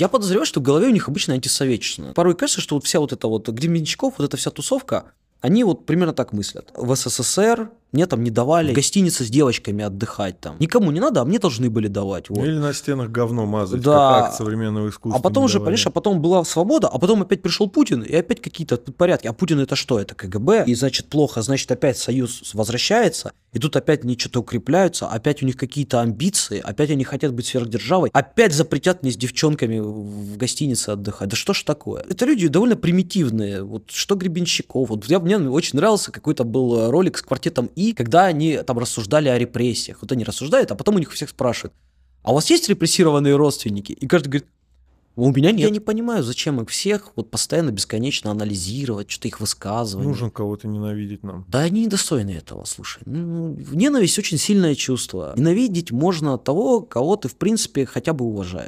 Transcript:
Я подозреваю, что в голове у них обычно антисоветчина. Порой кажется, что вот вся вот эта вот Гременщиков, вот эта вся тусовка, они вот примерно так мыслят. В СССР мне там не давали в с девочками отдыхать там. Никому не надо, а мне должны были давать. Вот. Или на стенах говно мазать, да. как акт современного искусства. А потом уже, давали. понимаешь, а потом была свобода, а потом опять пришел Путин, и опять какие-то порядки. А Путин это что? Это КГБ, и значит плохо, значит опять Союз возвращается. И тут опять они что-то укрепляются, опять у них какие-то амбиции, опять они хотят быть сверхдержавой, опять запретят мне с девчонками в гостинице отдыхать. Да что ж такое? Это люди довольно примитивные. Вот что Гребенщиков. Вот я, мне очень нравился какой-то был ролик с квартетом И, когда они там рассуждали о репрессиях. Вот они рассуждают, а потом у них всех спрашивают, а у вас есть репрессированные родственники? И каждый говорит, у меня нет. Я не понимаю, зачем их всех вот постоянно бесконечно анализировать, что-то их высказывать. Нужен кого-то ненавидеть нам. Да они недостойны этого, слушай. Ну, ненависть очень сильное чувство. Ненавидеть можно того, кого ты, в принципе, хотя бы уважаешь.